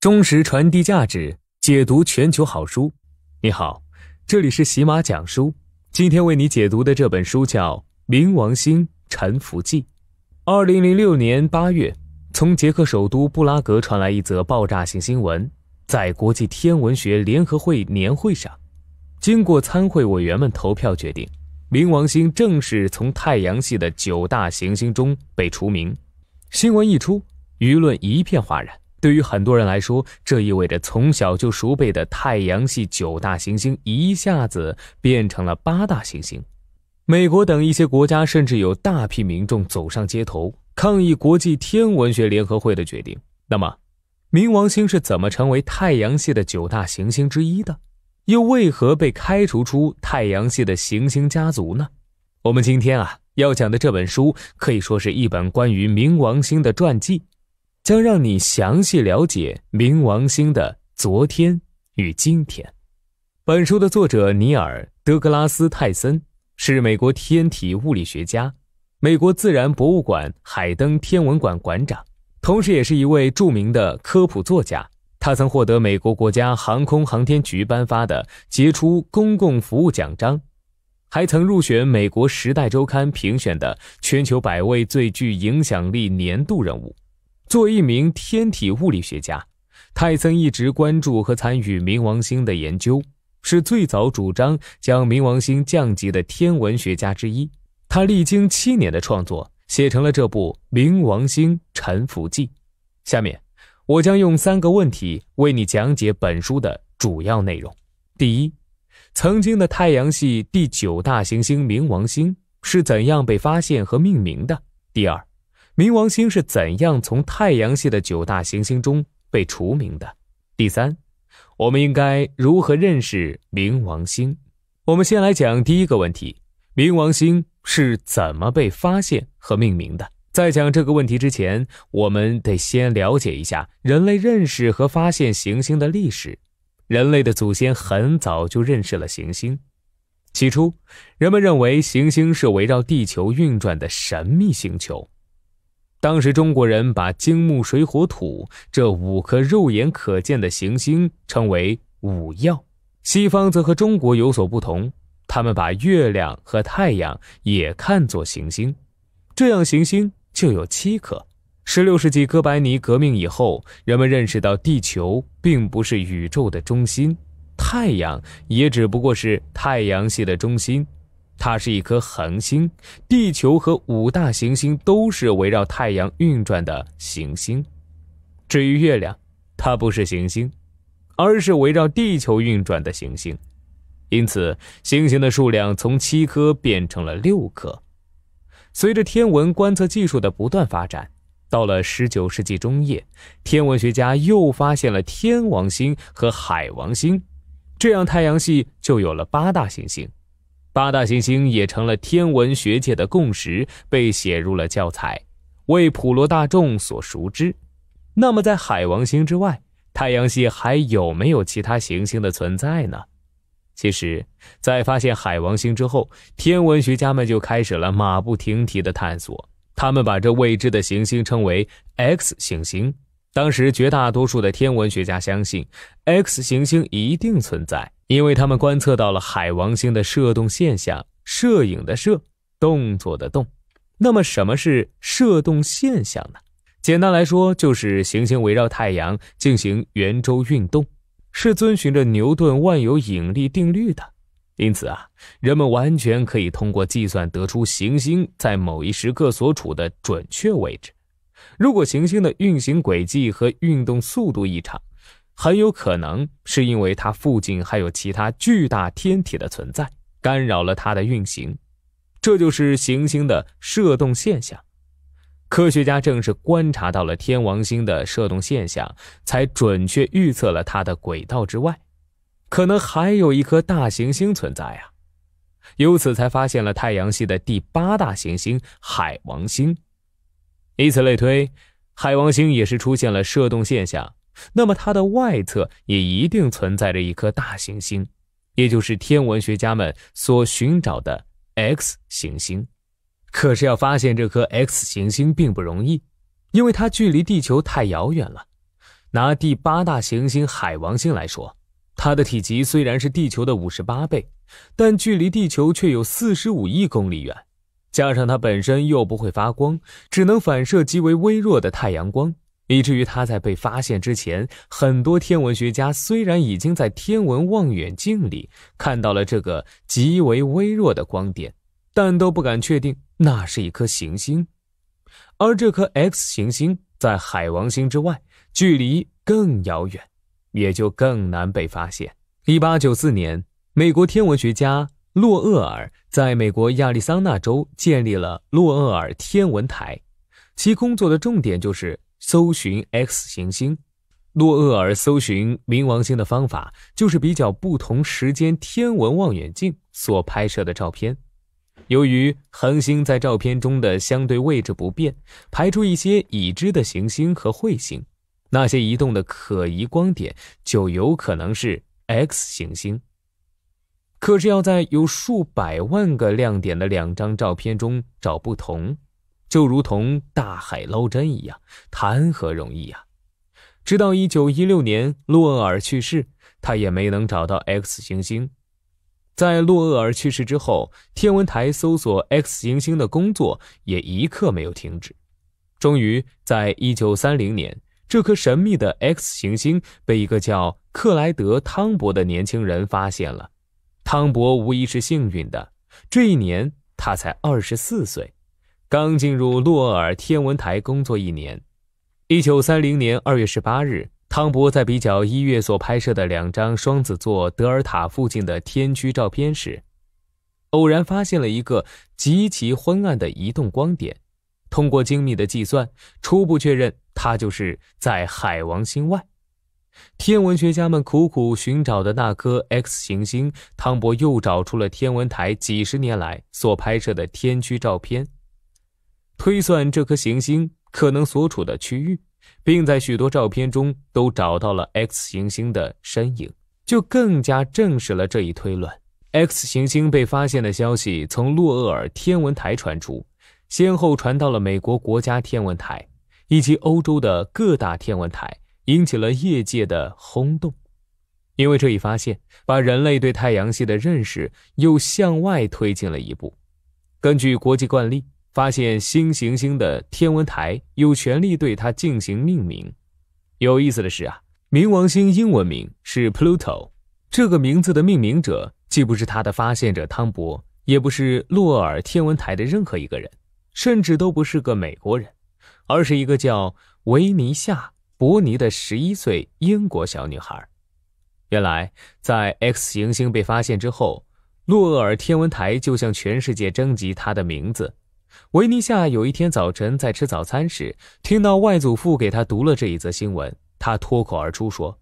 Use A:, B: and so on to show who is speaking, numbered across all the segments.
A: 忠实传递价值，解读全球好书。你好，这里是喜马讲书。今天为你解读的这本书叫《冥王星沉浮记》。二零零六年八月，从捷克首都布拉格传来一则爆炸性新闻：在国际天文学联合会年会上，经过参会委员们投票决定，冥王星正式从太阳系的九大行星中被除名。新闻一出，舆论一片哗然。对于很多人来说，这意味着从小就熟背的太阳系九大行星一下子变成了八大行星。美国等一些国家甚至有大批民众走上街头抗议国际天文学联合会的决定。那么，冥王星是怎么成为太阳系的九大行星之一的？又为何被开除出太阳系的行星家族呢？我们今天啊要讲的这本书，可以说是一本关于冥王星的传记。将让你详细了解冥王星的昨天与今天。本书的作者尼尔·德格拉斯·泰森是美国天体物理学家，美国自然博物馆海登天文馆馆长，同时也是一位著名的科普作家。他曾获得美国国家航空航天局颁发的杰出公共服务奖章，还曾入选美国《时代周刊》评选的全球百位最具影响力年度人物。作为一名天体物理学家，泰森一直关注和参与冥王星的研究，是最早主张将冥王星降级的天文学家之一。他历经七年的创作，写成了这部《冥王星沉浮记》。下面，我将用三个问题为你讲解本书的主要内容。第一，曾经的太阳系第九大行星冥王星是怎样被发现和命名的？第二。冥王星是怎样从太阳系的九大行星中被除名的？第三，我们应该如何认识冥王星？我们先来讲第一个问题：冥王星是怎么被发现和命名的？在讲这个问题之前，我们得先了解一下人类认识和发现行星的历史。人类的祖先很早就认识了行星。起初，人们认为行星是围绕地球运转的神秘星球。当时中国人把金木水火土这五颗肉眼可见的行星称为五曜，西方则和中国有所不同，他们把月亮和太阳也看作行星，这样行星就有七颗。十六世纪哥白尼革命以后，人们认识到地球并不是宇宙的中心，太阳也只不过是太阳系的中心。它是一颗恒星，地球和五大行星都是围绕太阳运转的行星。至于月亮，它不是行星，而是围绕地球运转的行星。因此，行星的数量从七颗变成了六颗。随着天文观测技术的不断发展，到了19世纪中叶，天文学家又发现了天王星和海王星，这样太阳系就有了八大行星。八大行星也成了天文学界的共识，被写入了教材，为普罗大众所熟知。那么，在海王星之外，太阳系还有没有其他行星的存在呢？其实，在发现海王星之后，天文学家们就开始了马不停蹄的探索。他们把这未知的行星称为 X 行星。当时，绝大多数的天文学家相信 X 行星一定存在。因为他们观测到了海王星的摄动现象，摄影的摄，动作的动。那么，什么是摄动现象呢？简单来说，就是行星围绕太阳进行圆周运动，是遵循着牛顿万有引力定律的。因此啊，人们完全可以通过计算得出行星在某一时刻所处的准确位置。如果行星的运行轨迹和运动速度异常，很有可能是因为它附近还有其他巨大天体的存在，干扰了它的运行，这就是行星的射动现象。科学家正是观察到了天王星的射动现象，才准确预测了它的轨道之外，可能还有一颗大行星存在啊！由此才发现了太阳系的第八大行星海王星。以此类推，海王星也是出现了射动现象。那么，它的外侧也一定存在着一颗大行星，也就是天文学家们所寻找的 X 行星。可是，要发现这颗 X 行星并不容易，因为它距离地球太遥远了。拿第八大行星海王星来说，它的体积虽然是地球的五十八倍，但距离地球却有四十五亿公里远。加上它本身又不会发光，只能反射极为微弱的太阳光。以至于他在被发现之前，很多天文学家虽然已经在天文望远镜里看到了这个极为微弱的光点，但都不敢确定那是一颗行星。而这颗 X 行星在海王星之外，距离更遥远，也就更难被发现。一八九四年，美国天文学家洛厄尔在美国亚利桑那州建立了洛厄尔天文台，其工作的重点就是。搜寻 X 行星，诺厄尔搜寻冥王星的方法就是比较不同时间天文望远镜所拍摄的照片。由于恒星在照片中的相对位置不变，排出一些已知的行星和彗星，那些移动的可疑光点就有可能是 X 行星。可是要在有数百万个亮点的两张照片中找不同。就如同大海捞针一样，谈何容易呀！直到1916年洛厄尔去世，他也没能找到 X 行星。在洛厄尔去世之后，天文台搜索 X 行星的工作也一刻没有停止。终于，在1930年，这颗神秘的 X 行星被一个叫克莱德·汤博的年轻人发现了。汤博无疑是幸运的，这一年他才二十四岁。刚进入洛尔天文台工作一年，一九三零年二月十八日，汤博在比较一月所拍摄的两张双子座德尔塔附近的天区照片时，偶然发现了一个极其昏暗的移动光点。通过精密的计算，初步确认它就是在海王星外。天文学家们苦苦寻找的那颗 X 行星，汤博又找出了天文台几十年来所拍摄的天区照片。推算这颗行星可能所处的区域，并在许多照片中都找到了 X 行星的身影，就更加证实了这一推论。X 行星被发现的消息从洛厄尔天文台传出，先后传到了美国国家天文台以及欧洲的各大天文台，引起了业界的轰动。因为这一发现把人类对太阳系的认识又向外推进了一步。根据国际惯例。发现新行星的天文台有权利对它进行命名。有意思的是啊，冥王星英文名是 Pluto，这个名字的命名者既不是它的发现者汤博，也不是洛厄尔天文台的任何一个人，甚至都不是个美国人，而是一个叫维尼夏·伯尼的十一岁英国小女孩。原来，在 X 行星被发现之后，洛厄尔天文台就向全世界征集它的名字。维尼夏有一天早晨在吃早餐时，听到外祖父给他读了这一则新闻，他脱口而出说：“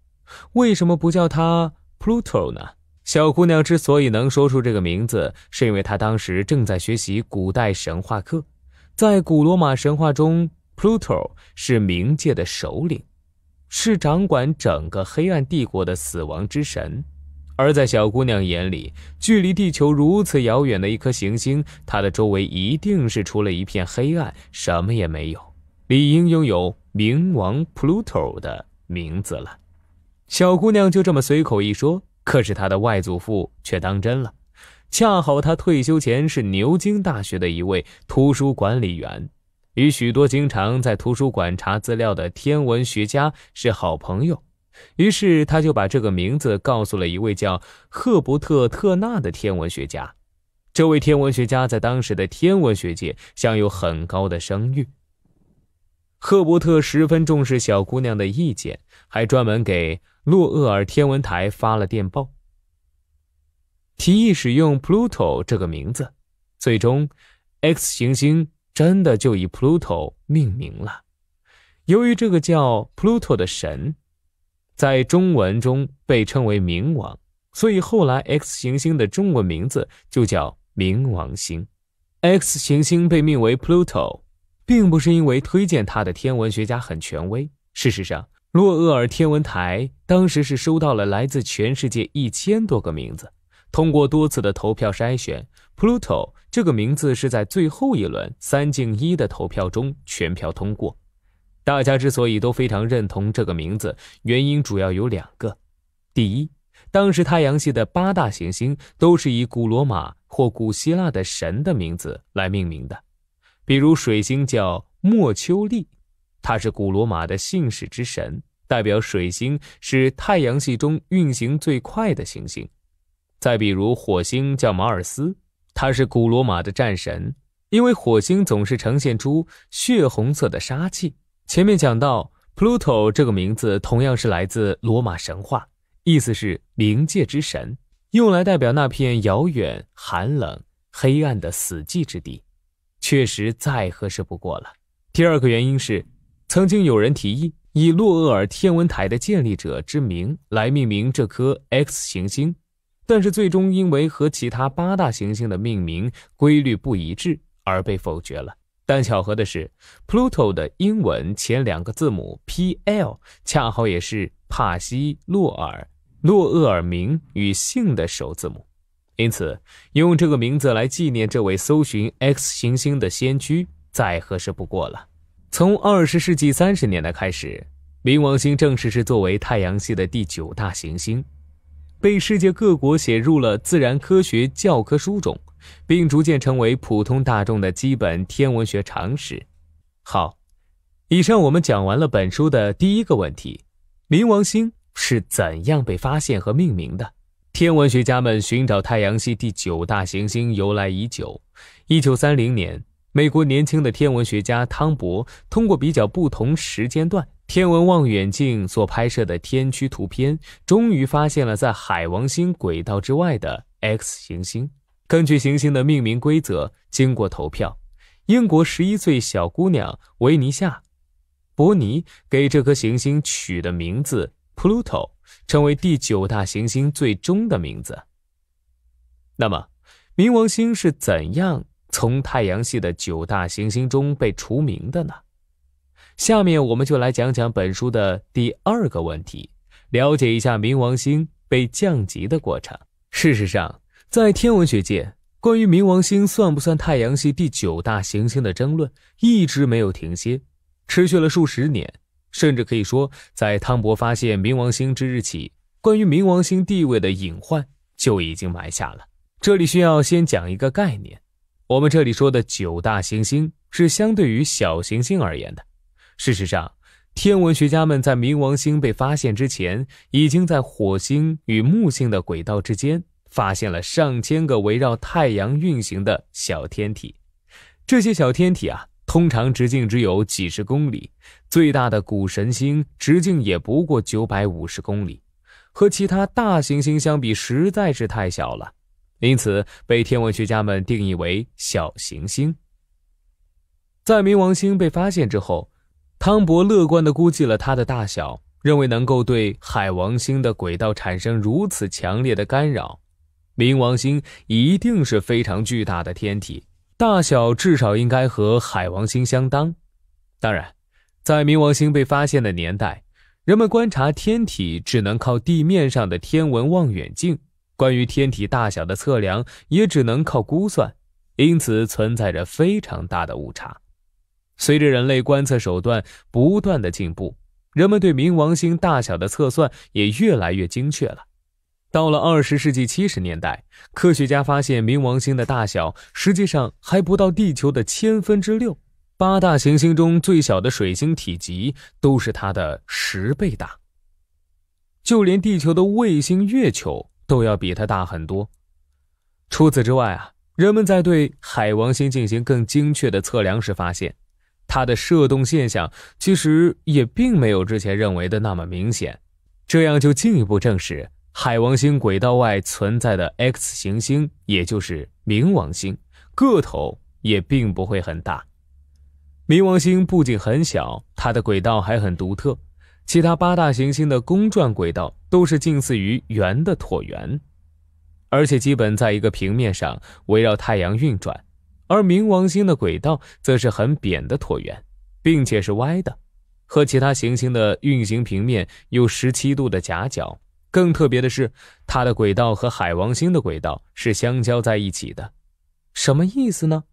A: 为什么不叫他 Pluto 呢？”小姑娘之所以能说出这个名字，是因为她当时正在学习古代神话课。在古罗马神话中，Pluto 是冥界的首领，是掌管整个黑暗帝国的死亡之神。而在小姑娘眼里，距离地球如此遥远的一颗行星，它的周围一定是除了一片黑暗，什么也没有，理应拥有冥王 Pluto 的名字了。小姑娘就这么随口一说，可是她的外祖父却当真了。恰好他退休前是牛津大学的一位图书管理员，与许多经常在图书馆查资料的天文学家是好朋友。于是他就把这个名字告诉了一位叫赫伯特·特纳的天文学家。这位天文学家在当时的天文学界享有很高的声誉。赫伯特十分重视小姑娘的意见，还专门给洛厄尔天文台发了电报，提议使用 Pluto 这个名字。最终，X 行星真的就以 Pluto 命名了。由于这个叫 Pluto 的神。在中文中被称为冥王，所以后来 X 行星的中文名字就叫冥王星。X 行星被命为 Pluto，并不是因为推荐它的天文学家很权威。事实上，洛厄尔天文台当时是收到了来自全世界一千多个名字，通过多次的投票筛选，Pluto 这个名字是在最后一轮三进一的投票中全票通过。大家之所以都非常认同这个名字，原因主要有两个：第一，当时太阳系的八大行星都是以古罗马或古希腊的神的名字来命名的，比如水星叫莫丘利，它是古罗马的信使之神，代表水星是太阳系中运行最快的行星；再比如火星叫马尔斯，他是古罗马的战神，因为火星总是呈现出血红色的杀气。前面讲到，Pluto 这个名字同样是来自罗马神话，意思是冥界之神，用来代表那片遥远、寒冷、黑暗的死寂之地，确实再合适不过了。第二个原因是，曾经有人提议以洛厄尔天文台的建立者之名来命名这颗 X 行星，但是最终因为和其他八大行星的命名规律不一致而被否决了。但巧合的是，Pluto 的英文前两个字母 P L 恰好也是帕西洛尔洛厄尔名与姓的首字母，因此用这个名字来纪念这位搜寻 X 行星的先驱再合适不过了。从二十世纪三十年代开始，冥王星正式是作为太阳系的第九大行星，被世界各国写入了自然科学教科书中。并逐渐成为普通大众的基本天文学常识。好，以上我们讲完了本书的第一个问题：冥王星是怎样被发现和命名的？天文学家们寻找太阳系第九大行星由来已久。1930年，美国年轻的天文学家汤博通过比较不同时间段天文望远镜所拍摄的天区图片，终于发现了在海王星轨道之外的 X 行星。根据行星的命名规则，经过投票，英国十一岁小姑娘维尼夏·伯尼给这颗行星取的名字 Pluto 成为第九大行星最终的名字。那么，冥王星是怎样从太阳系的九大行星中被除名的呢？下面我们就来讲讲本书的第二个问题，了解一下冥王星被降级的过程。事实上。在天文学界，关于冥王星算不算太阳系第九大行星的争论一直没有停歇，持续了数十年，甚至可以说，在汤博发现冥王星之日起，关于冥王星地位的隐患就已经埋下了。这里需要先讲一个概念，我们这里说的九大行星是相对于小行星而言的。事实上，天文学家们在冥王星被发现之前，已经在火星与木星的轨道之间。发现了上千个围绕太阳运行的小天体，这些小天体啊，通常直径只有几十公里，最大的谷神星直径也不过九百五十公里，和其他大行星相比实在是太小了，因此被天文学家们定义为小行星。在冥王星被发现之后，汤博乐观的估计了它的大小，认为能够对海王星的轨道产生如此强烈的干扰。冥王星一定是非常巨大的天体，大小至少应该和海王星相当。当然，在冥王星被发现的年代，人们观察天体只能靠地面上的天文望远镜，关于天体大小的测量也只能靠估算，因此存在着非常大的误差。随着人类观测手段不断的进步，人们对冥王星大小的测算也越来越精确了。到了二十世纪七十年代，科学家发现冥王星的大小实际上还不到地球的千分之六，八大行星中最小的水星体积都是它的十倍大，就连地球的卫星月球都要比它大很多。除此之外啊，人们在对海王星进行更精确的测量时发现，它的射动现象其实也并没有之前认为的那么明显，这样就进一步证实。海王星轨道外存在的 X 行星，也就是冥王星，个头也并不会很大。冥王星不仅很小，它的轨道还很独特。其他八大行星的公转轨道都是近似于圆的椭圆，而且基本在一个平面上围绕太阳运转。而冥王星的轨道则是很扁的椭圆，并且是歪的，和其他行星的运行平面有十七度的夹角。更特别的是，它的轨道和海王星的轨道是相交在一起的，什么意思呢？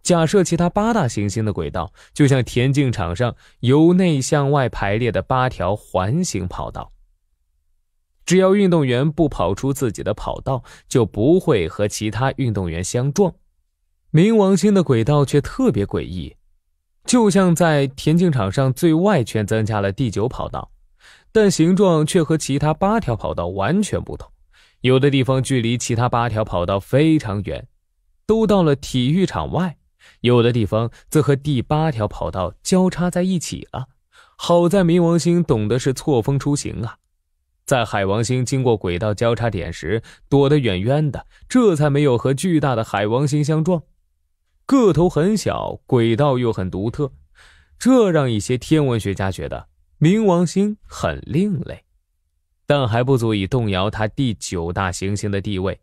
A: 假设其他八大行星的轨道就像田径场上由内向外排列的八条环形跑道，只要运动员不跑出自己的跑道，就不会和其他运动员相撞。冥王星的轨道却特别诡异，就像在田径场上最外圈增加了第九跑道。但形状却和其他八条跑道完全不同，有的地方距离其他八条跑道非常远，都到了体育场外；有的地方则和第八条跑道交叉在一起了。好在冥王星懂得是错峰出行啊，在海王星经过轨道交叉点时躲得远远的，这才没有和巨大的海王星相撞。个头很小，轨道又很独特，这让一些天文学家觉得。冥王星很另类，但还不足以动摇它第九大行星的地位。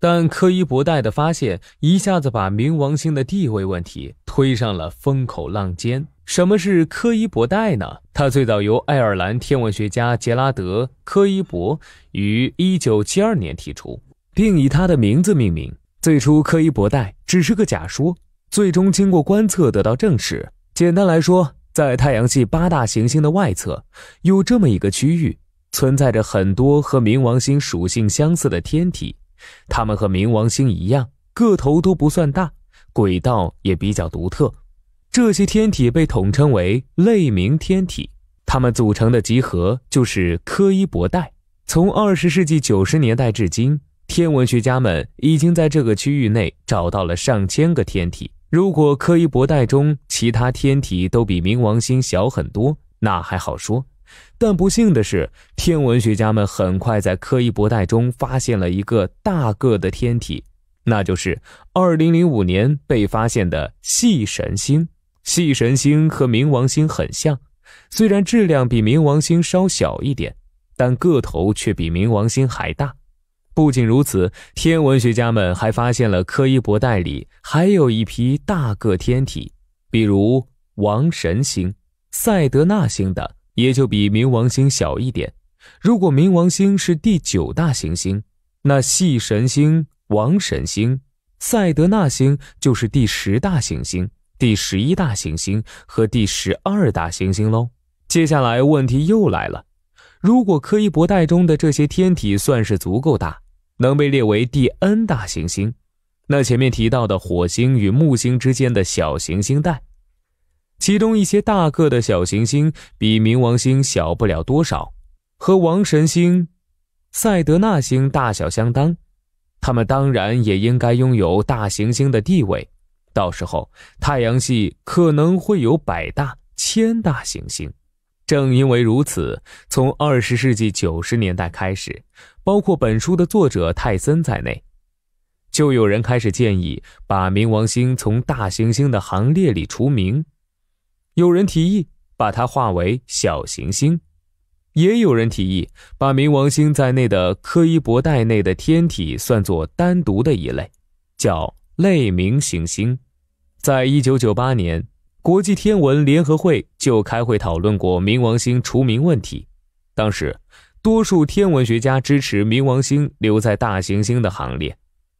A: 但柯伊伯带的发现一下子把冥王星的地位问题推上了风口浪尖。什么是柯伊伯带呢？它最早由爱尔兰天文学家杰拉德·柯伊伯于1972年提出，并以他的名字命名。最初，柯伊伯带只是个假说，最终经过观测得到证实。简单来说。在太阳系八大行星的外侧，有这么一个区域，存在着很多和冥王星属性相似的天体，它们和冥王星一样，个头都不算大，轨道也比较独特。这些天体被统称为类冥天体，它们组成的集合就是柯伊伯带。从二十世纪九十年代至今，天文学家们已经在这个区域内找到了上千个天体。如果柯伊伯带中其他天体都比冥王星小很多，那还好说。但不幸的是，天文学家们很快在柯伊伯带中发现了一个大个的天体，那就是2005年被发现的系神星。系神星和冥王星很像，虽然质量比冥王星稍小一点，但个头却比冥王星还大。不仅如此，天文学家们还发现了柯伊伯带里还有一批大个天体，比如王神星、赛德纳星的，也就比冥王星小一点。如果冥王星是第九大行星，那系神星、王神星、赛德纳星就是第十大行星、第十一大行星和第十二大行星喽。接下来问题又来了，如果柯伊伯带中的这些天体算是足够大，能被列为第 n 大行星，那前面提到的火星与木星之间的小行星带，其中一些大个的小行星比冥王星小不了多少，和王神星、赛德纳星大小相当，它们当然也应该拥有大行星的地位。到时候，太阳系可能会有百大、千大行星。正因为如此，从二十世纪九十年代开始。包括本书的作者泰森在内，就有人开始建议把冥王星从大行星的行列里除名。有人提议把它划为小行星，也有人提议把冥王星在内的柯伊伯带内的天体算作单独的一类，叫类冥行星。在一九九八年，国际天文联合会就开会讨论过冥王星除名问题，当时。多数天文学家支持冥王星留在大行星的行列，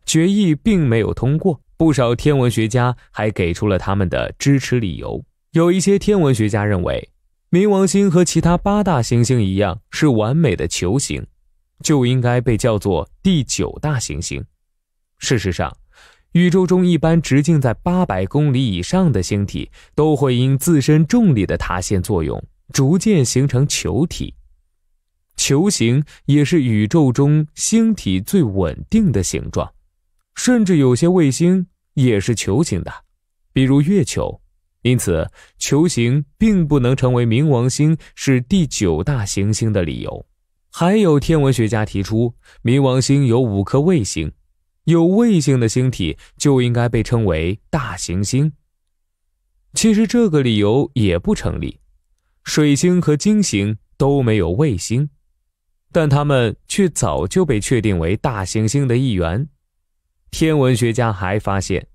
A: 决议并没有通过。不少天文学家还给出了他们的支持理由。有一些天文学家认为，冥王星和其他八大行星一样是完美的球形，就应该被叫做第九大行星。事实上，宇宙中一般直径在八百公里以上的星体都会因自身重力的塌陷作用逐渐形成球体。球形也是宇宙中星体最稳定的形状，甚至有些卫星也是球形的，比如月球。因此，球形并不能成为冥王星是第九大行星的理由。还有天文学家提出，冥王星有五颗卫星，有卫星的星体就应该被称为大行星。其实这个理由也不成立，水星和金星都没有卫星。但他们却早就被确定为大行星的一员。天文学家还发现，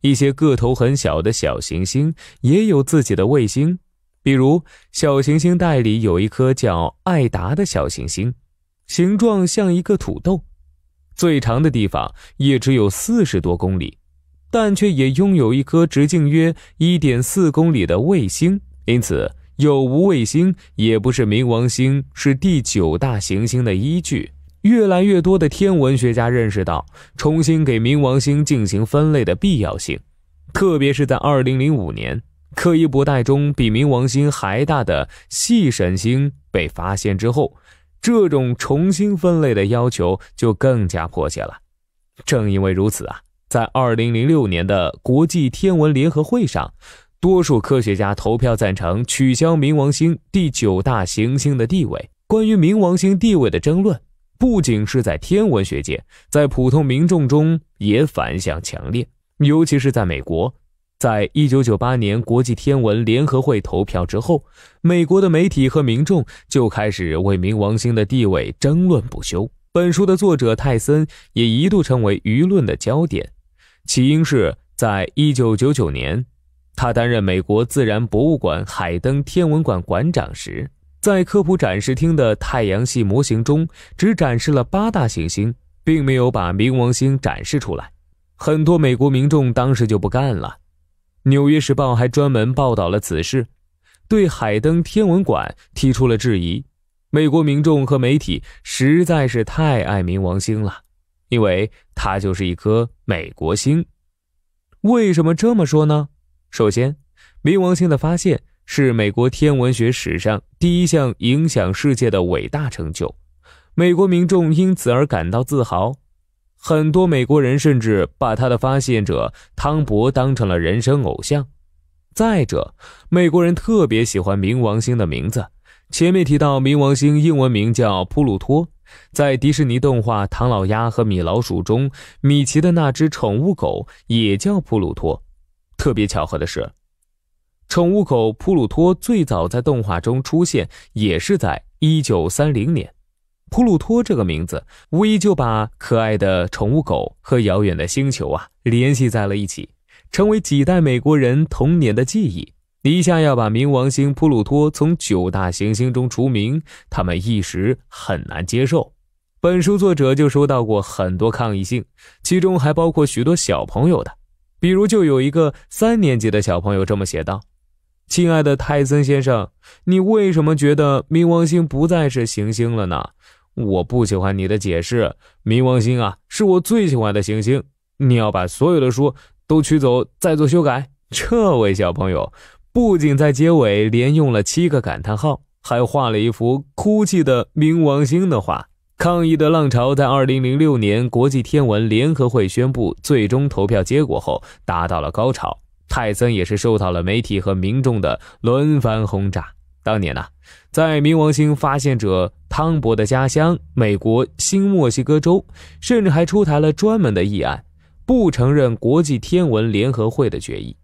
A: 一些个头很小的小行星也有自己的卫星，比如小行星带里有一颗叫艾达的小行星，形状像一个土豆，最长的地方也只有四十多公里，但却也拥有一颗直径约一点四公里的卫星，因此。有无卫星也不是冥王星是第九大行星的依据。越来越多的天文学家认识到重新给冥王星进行分类的必要性，特别是在2005年柯伊伯带中比冥王星还大的细神星被发现之后，这种重新分类的要求就更加迫切了。正因为如此啊，在2006年的国际天文联合会上。多数科学家投票赞成取消冥王星第九大行星的地位。关于冥王星地位的争论，不仅是在天文学界，在普通民众中也反响强烈。尤其是在美国，在一九九八年国际天文联合会投票之后，美国的媒体和民众就开始为冥王星的地位争论不休。本书的作者泰森也一度成为舆论的焦点，起因是在一九九九年。他担任美国自然博物馆海登天文馆馆长时，在科普展示厅的太阳系模型中只展示了八大行星，并没有把冥王星展示出来，很多美国民众当时就不干了。《纽约时报》还专门报道了此事，对海登天文馆提出了质疑。美国民众和媒体实在是太爱冥王星了，因为它就是一颗美国星。为什么这么说呢？首先，冥王星的发现是美国天文学史上第一项影响世界的伟大成就，美国民众因此而感到自豪，很多美国人甚至把他的发现者汤博当成了人生偶像。再者，美国人特别喜欢冥王星的名字。前面提到，冥王星英文名叫普鲁托，在迪士尼动画《唐老鸭和米老鼠》中，米奇的那只宠物狗也叫普鲁托。特别巧合的是，宠物狗普鲁托最早在动画中出现，也是在一九三零年。普鲁托这个名字，无疑就把可爱的宠物狗和遥远的星球啊联系在了一起，成为几代美国人童年的记忆。一下要把冥王星普鲁托从九大行星中除名，他们一时很难接受。本书作者就收到过很多抗议信，其中还包括许多小朋友的。比如，就有一个三年级的小朋友这么写道：“亲爱的泰森先生，你为什么觉得冥王星不再是行星了呢？我不喜欢你的解释，冥王星啊，是我最喜欢的行星。你要把所有的书都取走，再做修改。”这位小朋友不仅在结尾连用了七个感叹号，还画了一幅哭泣的冥王星的画。抗议的浪潮在二零零六年国际天文联合会宣布最终投票结果后达到了高潮。泰森也是受到了媒体和民众的轮番轰炸。当年呐，在冥王星发现者汤博的家乡美国新墨西哥州，甚至还出台了专门的议案，不承认国际天文联合会的决议，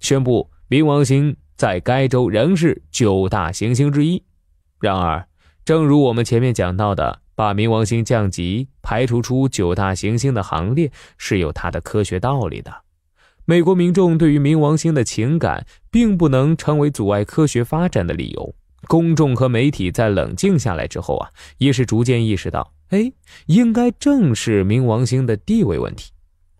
A: 宣布冥王星在该州仍是九大行星之一。然而，正如我们前面讲到的。把冥王星降级，排除出九大行星的行列，是有它的科学道理的。美国民众对于冥王星的情感，并不能成为阻碍科学发展的理由。公众和媒体在冷静下来之后啊，也是逐渐意识到，哎，应该正视冥王星的地位问题。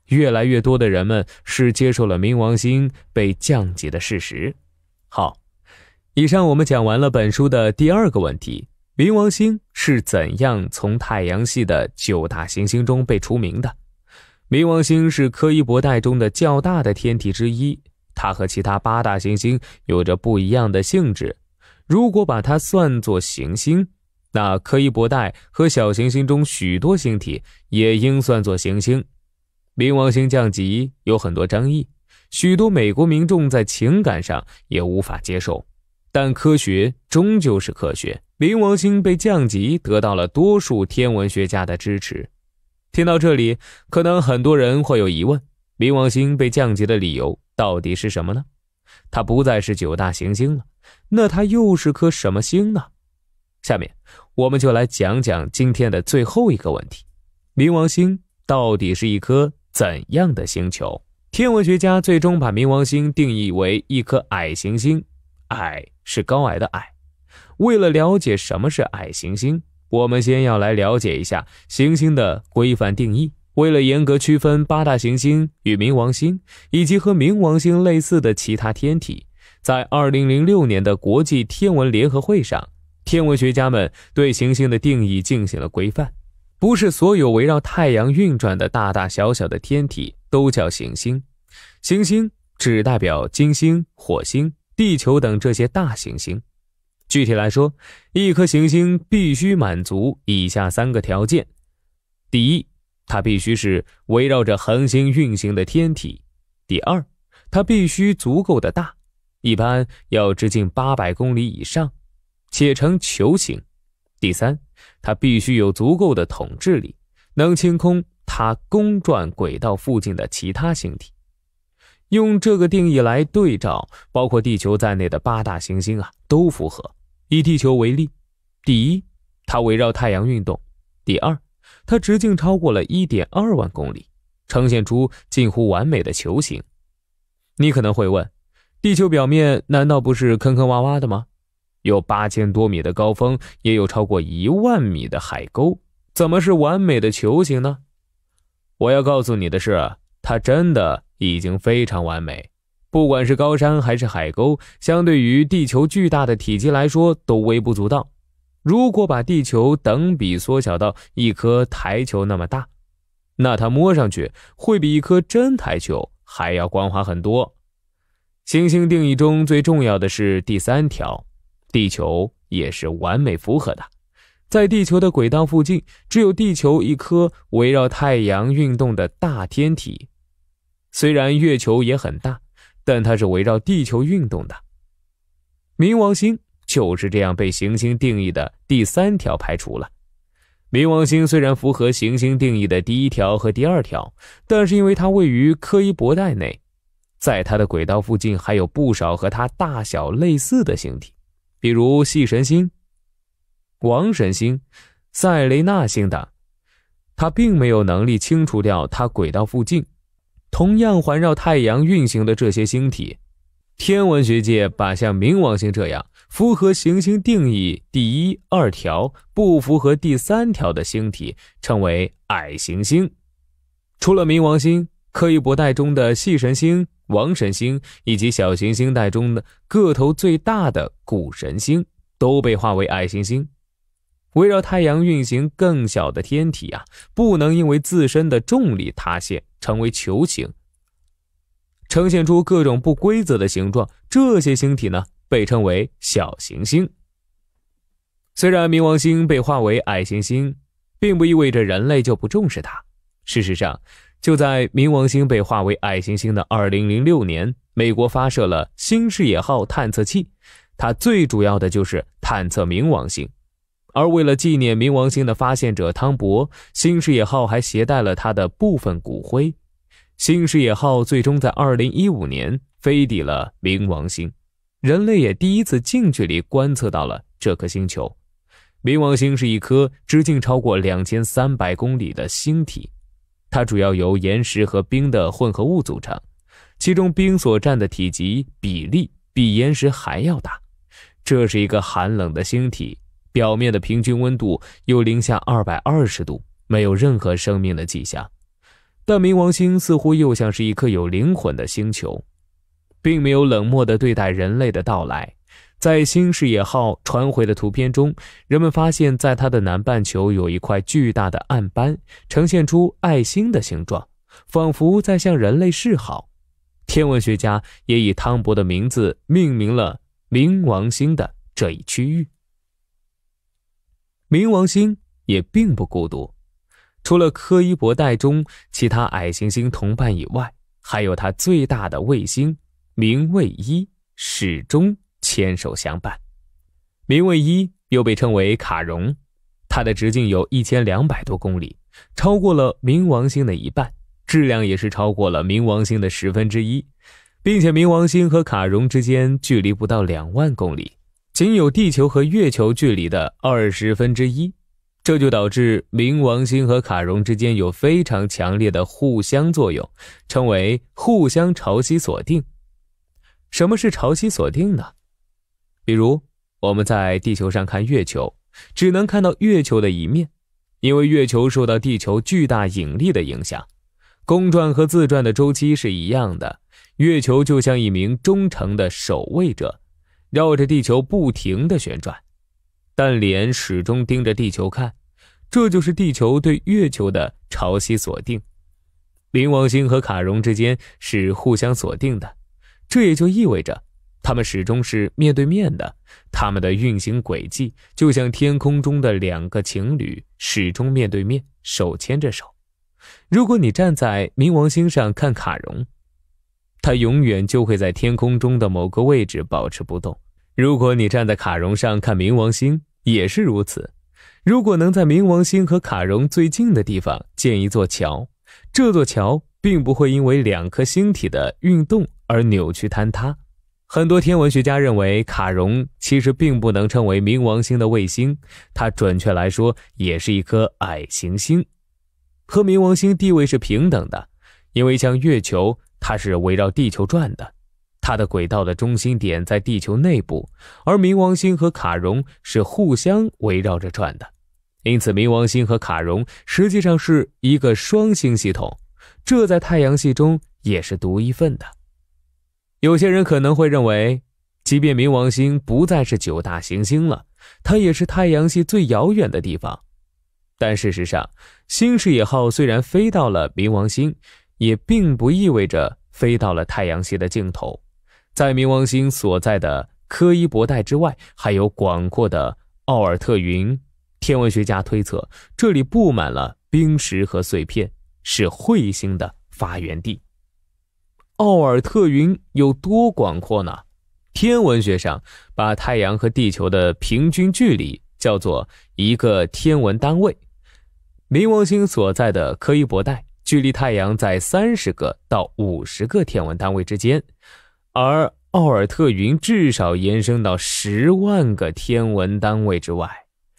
A: 越来越多的人们是接受了冥王星被降级的事实。好，以上我们讲完了本书的第二个问题。冥王星是怎样从太阳系的九大行星中被除名的？冥王星是柯伊伯带中的较大的天体之一，它和其他八大行星有着不一样的性质。如果把它算作行星，那柯伊伯带和小行星中许多星体也应算作行星。冥王星降级有很多争议，许多美国民众在情感上也无法接受，但科学终究是科学。冥王星被降级，得到了多数天文学家的支持。听到这里，可能很多人会有疑问：冥王星被降级的理由到底是什么呢？它不再是九大行星了，那它又是颗什么星呢？下面，我们就来讲讲今天的最后一个问题：冥王星到底是一颗怎样的星球？天文学家最终把冥王星定义为一颗矮行星，矮是高矮的矮。为了了解什么是矮行星，我们先要来了解一下行星的规范定义。为了严格区分八大行星与冥王星以及和冥王星类似的其他天体，在二零零六年的国际天文联合会上，天文学家们对行星的定义进行了规范。不是所有围绕太阳运转的大大小小的天体都叫行星，行星只代表金星、火星、地球等这些大行星。具体来说，一颗行星必须满足以下三个条件：第一，它必须是围绕着恒星运行的天体；第二，它必须足够的大，一般要直径八百公里以上，且呈球形；第三，它必须有足够的统治力，能清空它公转轨道附近的其他星体。用这个定义来对照，包括地球在内的八大行星啊，都符合。以地球为例，第一，它围绕太阳运动；第二，它直径超过了一点二万公里，呈现出近乎完美的球形。你可能会问，地球表面难道不是坑坑洼洼的吗？有八千多米的高峰，也有超过一万米的海沟，怎么是完美的球形呢？我要告诉你的是，它真的已经非常完美。不管是高山还是海沟，相对于地球巨大的体积来说都微不足道。如果把地球等比缩小到一颗台球那么大，那它摸上去会比一颗真台球还要光滑很多。行星定义中最重要的是第三条，地球也是完美符合的。在地球的轨道附近，只有地球一颗围绕太阳运动的大天体，虽然月球也很大。但它是围绕地球运动的，冥王星就是这样被行星定义的第三条排除了。冥王星虽然符合行星定义的第一条和第二条，但是因为它位于柯伊伯带内，在它的轨道附近还有不少和它大小类似的星体，比如系神星、王神星、塞雷纳星等，它并没有能力清除掉它轨道附近。同样环绕太阳运行的这些星体，天文学界把像冥王星这样符合行星定义第一、二条，不符合第三条的星体称为矮行星。除了冥王星，柯伊伯带中的细神星、王神星以及小行星带中的个头最大的谷神星，都被划为矮行星。围绕太阳运行更小的天体啊，不能因为自身的重力塌陷成为球形，呈现出各种不规则的形状。这些星体呢，被称为小行星。虽然冥王星被划为矮行星，并不意味着人类就不重视它。事实上，就在冥王星被划为矮行星的2006年，美国发射了新视野号探测器，它最主要的就是探测冥王星。而为了纪念冥王星的发现者汤博，新视野号还携带了他的部分骨灰。新视野号最终在2015年飞抵了冥王星，人类也第一次近距离观测到了这颗星球。冥王星是一颗直径超过2300公里的星体，它主要由岩石和冰的混合物组成，其中冰所占的体积比例比岩石还要大。这是一个寒冷的星体。表面的平均温度有零下二百二十度，没有任何生命的迹象。但冥王星似乎又像是一颗有灵魂的星球，并没有冷漠地对待人类的到来。在新视野号传回的图片中，人们发现，在它的南半球有一块巨大的暗斑，呈现出爱心的形状，仿佛在向人类示好。天文学家也以汤博的名字命名了冥王星的这一区域。冥王星也并不孤独，除了柯伊伯带中其他矮行星同伴以外，还有它最大的卫星冥卫一始终牵手相伴。冥卫一又被称为卡戎，它的直径有一千两百多公里，超过了冥王星的一半，质量也是超过了冥王星的十分之一，并且冥王星和卡戎之间距离不到两万公里。仅有地球和月球距离的二十分之一，这就导致冥王星和卡戎之间有非常强烈的互相作用，称为互相潮汐锁定。什么是潮汐锁定呢？比如我们在地球上看月球，只能看到月球的一面，因为月球受到地球巨大引力的影响，公转和自转的周期是一样的。月球就像一名忠诚的守卫者。绕着地球不停的旋转，但脸始终盯着地球看，这就是地球对月球的潮汐锁定。冥王星和卡戎之间是互相锁定的，这也就意味着他们始终是面对面的。他们的运行轨迹就像天空中的两个情侣，始终面对面，手牵着手。如果你站在冥王星上看卡戎。它永远就会在天空中的某个位置保持不动。如果你站在卡戎上看冥王星也是如此。如果能在冥王星和卡戎最近的地方建一座桥，这座桥并不会因为两颗星体的运动而扭曲坍塌。很多天文学家认为，卡戎其实并不能称为冥王星的卫星，它准确来说也是一颗矮行星，和冥王星地位是平等的，因为像月球。它是围绕地球转的，它的轨道的中心点在地球内部，而冥王星和卡戎是互相围绕着转的，因此冥王星和卡戎实际上是一个双星系统，这在太阳系中也是独一份的。有些人可能会认为，即便冥王星不再是九大行星了，它也是太阳系最遥远的地方，但事实上，新视野号虽然飞到了冥王星。也并不意味着飞到了太阳系的尽头，在冥王星所在的柯伊伯带之外，还有广阔的奥尔特云。天文学家推测，这里布满了冰石和碎片，是彗星的发源地。奥尔特云有多广阔呢？天文学上把太阳和地球的平均距离叫做一个天文单位。冥王星所在的柯伊伯带。距离太阳在三十个到五十个天文单位之间，而奥尔特云至少延伸到十万个天文单位之外。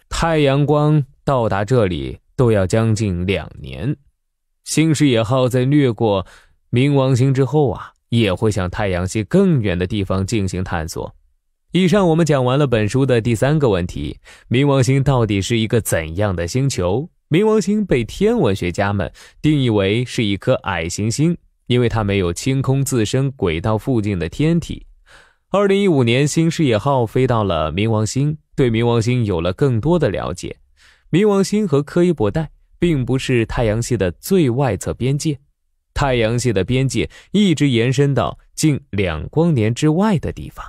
A: 太阳光到达这里都要将近两年。新视野号在掠过冥王星之后啊，也会向太阳系更远的地方进行探索。以上我们讲完了本书的第三个问题：冥王星到底是一个怎样的星球？冥王星被天文学家们定义为是一颗矮行星，因为它没有清空自身轨道附近的天体。二零一五年，新视野号飞到了冥王星，对冥王星有了更多的了解。冥王星和柯伊伯带并不是太阳系的最外侧边界，太阳系的边界一直延伸到近两光年之外的地方。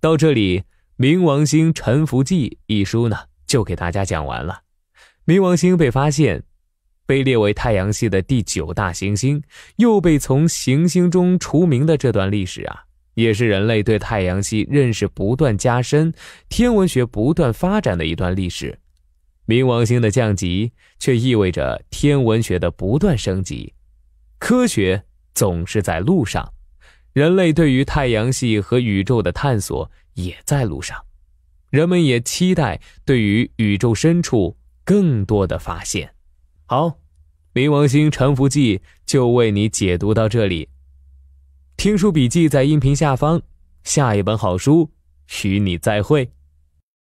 A: 到这里，《冥王星沉浮记》一书呢，就给大家讲完了。冥王星被发现，被列为太阳系的第九大行星，又被从行星中除名的这段历史啊，也是人类对太阳系认识不断加深、天文学不断发展的一段历史。冥王星的降级却意味着天文学的不断升级，科学总是在路上，人类对于太阳系和宇宙的探索也在路上，人们也期待对于宇宙深处。更多的发现，好，《冥王星沉浮记》就为你解读到这里。听书笔记在音频下方，下一本好书与你再会。